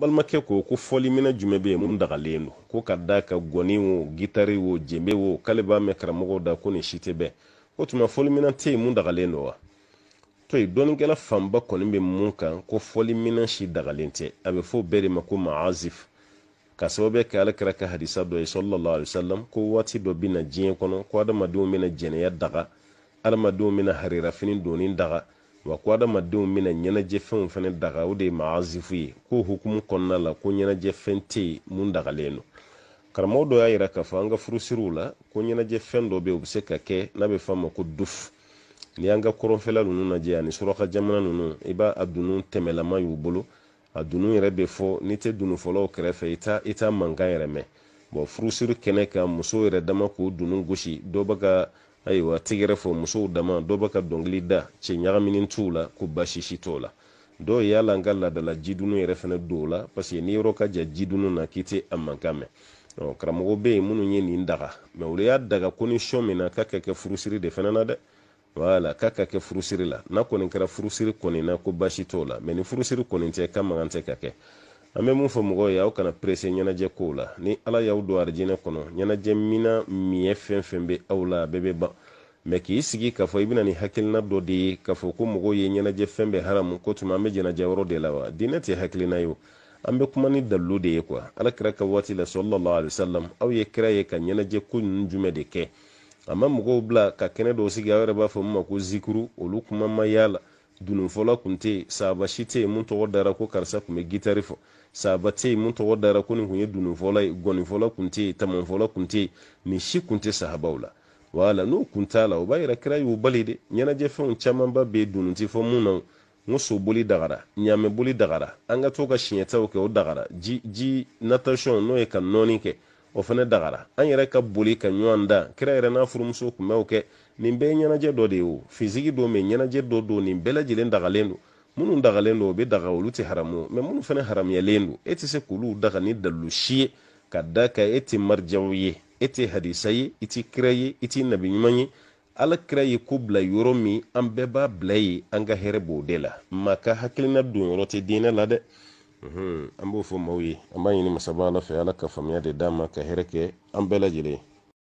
balimakɛ ko ko fɔlimina jumɛn be ye mun dagalen do ko ka da ka gɔni wo gitari wo jenbe wo k'ale b'a mɛn karamɔgɔw da ko nin si tɛ bɛn o tuma fɔlimina tɛ yen mun dagalen do wa to yen dɔnnikɛla fanba kɔni be mun kan ko fɔlimina si dagalen tɛ a bɛ fɔ bɛɛ de ma ko maazif ka sababuya kɛ ale kɛra ka hadisa dɔ ye sallallahu alaihi wasallam ko waati dɔ bɛ na diɲɛ kɔnɔ ko adamadenw bɛna jɛnɛya daga adamadenw bɛna harirafini donin daga wa ko adamadenw bena ɲɛnajɛfɛnw fɛnɛ daga o de ye maazifu ye ko hukumu kɔnɔna la ko ɲɛnajɛfɛn tɛ ye mun dagalen do karamɔgɔ dɔ y'a yira k'a fɔ an ka furusiriw la ko ɲɛnajɛfɛn dɔ be o be se ka kɛ n'a be f'a ko duf ni an ka kɔrɔnfɛla nunu najɛ ani suraka jamana nunu i b'a a dunu tɛmɛlama y'u bolo a dunu yɛrɛ be fɔ n'i tɛ dunufɔlaw kɛrɛfɛ i t'a mankan yɛrɛ mɛn bɔn furusiri kɛnɛ kan musow yɛrɛ dama k'o dunu gosi dɔ baga ayiwa tigɛrɛ fɔ musow dama dɔ bɛ ka dɔnkili da cɛ ɲagamini t'u la ko basisi t'o la dɔw y'a la n ka laadala jidunu yɛrɛ fɛnɛ don la paseke ni yɔrɔ ka ja jidunu na k'i tɛ a mankan mɛn karamɔgɔ bɛ yen minnu ye nin daga mɛ olu y'a daga ko ni sɔ min na k'a ka kɛ furusiri de fɛnɛ na dɛ wala k'a ka kɛ furusiri la n'a kɔni kɛra furusiri kɔni na ko basi t'o la mɛ ni furusiri kɔni tɛ ka magan tɛ ka kɛ an bɛ mun fɔ mɔgɔw ye aw kana perese ɲɛnajɛ kow la ni ala y'aw don arijinɛ kɔnɔ ɲɛnajɛ mina miɲɛ fɛn fɛn be aw la a bɛɛ bɛ ban mɛ k'i sigi k'a fɔ i bɛna ni hakilina dɔ de ye k'a fɔ ko mɔgɔw ye ɲɛnajɛ fɛn bɛɛ haramu ko tuma an bɛ jɛnajɛ yɔrɔ de la wa diinɛ tɛ hakilina ye o an bɛ kuma ni dalilu de ye kuwa ala kira ka waati la sɔlɔlɔ alisalam aw ye kira ye ka ɲɛnajɛ ko ninnu jumɛn de kɛ a ma mɔgɔw bila ka kɛnɛ dɔw sigi aw yɛrɛ b'a fɔ min ma ko zikuru olu kuma ma y'a la dununfɔla kun tɛ yen sabasi tɛ yen mun tɔgɔ dara ko karisa kun bɛ gitari fɔ saba tɛ yen mun tɔgɔ dara ko nin kun ye dununfɔla ye gɔnifɔla kun tɛ yen tamanfɔla kun tɛ yen nin si kun tɛ sahabaw la wala n'o kun t'a la o b'a yira kira y'u bali dɛ ɲɛnajɛfɛnw camanba bɛ yen dunun tɛ fɔ mun na n ko soboli dagara ɲaamɛboli dagara an ka to ka siɲɛtaw kɛ o dagara ji ji natasɔn n'o ye ka nɔɔni kɛ o fana dagara an yɛrɛ ka boli ka ɲɔgɔn da kira yɛrɛ n'a furumuso kun bɛw kɛ nin bɛɛ ɲɛnajɛ dɔ de ye o fisigi don mɛ ɲɛnajɛ dɔ don nin bɛɛ lajɛlen dagalen don minnu dagalen don o bɛ daga olu tɛ haramu mɛ minnu fana haramuyalen don e tɛ se k'olu daga ni dalilu si ye ka da kan e tɛ marijaw ye e tɛ hadisa ye i tɛ kira ye i tɛ nabi ɲuman ye ala kira ye ko bila yɔrɔ min an bɛɛ b'a bila ye an ka hɛrɛ b'o de la maa ka hakilina don yɔrɔ tɛ diinɛ la dɛ Mhmm, an b'o fɔ maaw ye an b'a ɲini masaba ala fɛ ala ka faamuya de d'an ma ka hɛrɛ kɛ an bɛɛ lajɛlen